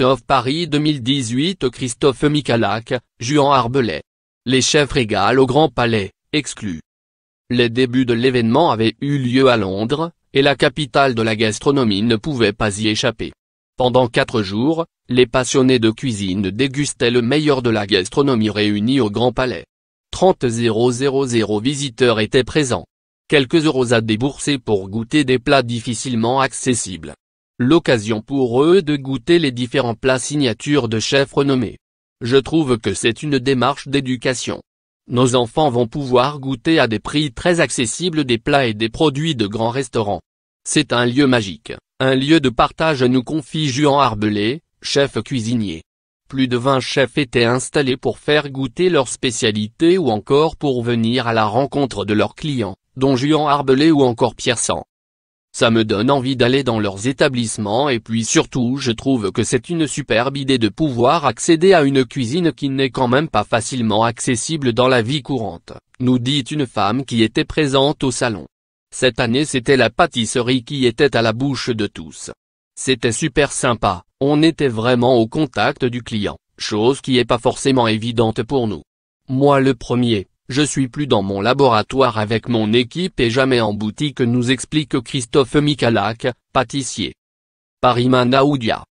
of Paris 2018 Christophe Michalak, Juan Arbelet. Les chefs régal au Grand Palais, exclus. Les débuts de l'événement avaient eu lieu à Londres, et la capitale de la gastronomie ne pouvait pas y échapper. Pendant quatre jours, les passionnés de cuisine dégustaient le meilleur de la gastronomie réunie au Grand Palais. 30 000 visiteurs étaient présents. Quelques euros à débourser pour goûter des plats difficilement accessibles l'occasion pour eux de goûter les différents plats signatures de chefs renommés. Je trouve que c'est une démarche d'éducation. Nos enfants vont pouvoir goûter à des prix très accessibles des plats et des produits de grands restaurants. C'est un lieu magique, un lieu de partage nous confie Juan Arbelé, chef cuisinier. Plus de 20 chefs étaient installés pour faire goûter leurs spécialités ou encore pour venir à la rencontre de leurs clients, dont Juan Arbelé ou encore Pierre San. Ça me donne envie d'aller dans leurs établissements et puis surtout je trouve que c'est une superbe idée de pouvoir accéder à une cuisine qui n'est quand même pas facilement accessible dans la vie courante, nous dit une femme qui était présente au salon. Cette année c'était la pâtisserie qui était à la bouche de tous. C'était super sympa, on était vraiment au contact du client, chose qui est pas forcément évidente pour nous. Moi le premier, je suis plus dans mon laboratoire avec mon équipe et jamais en boutique nous explique Christophe Michalak, pâtissier. Parima Aoudia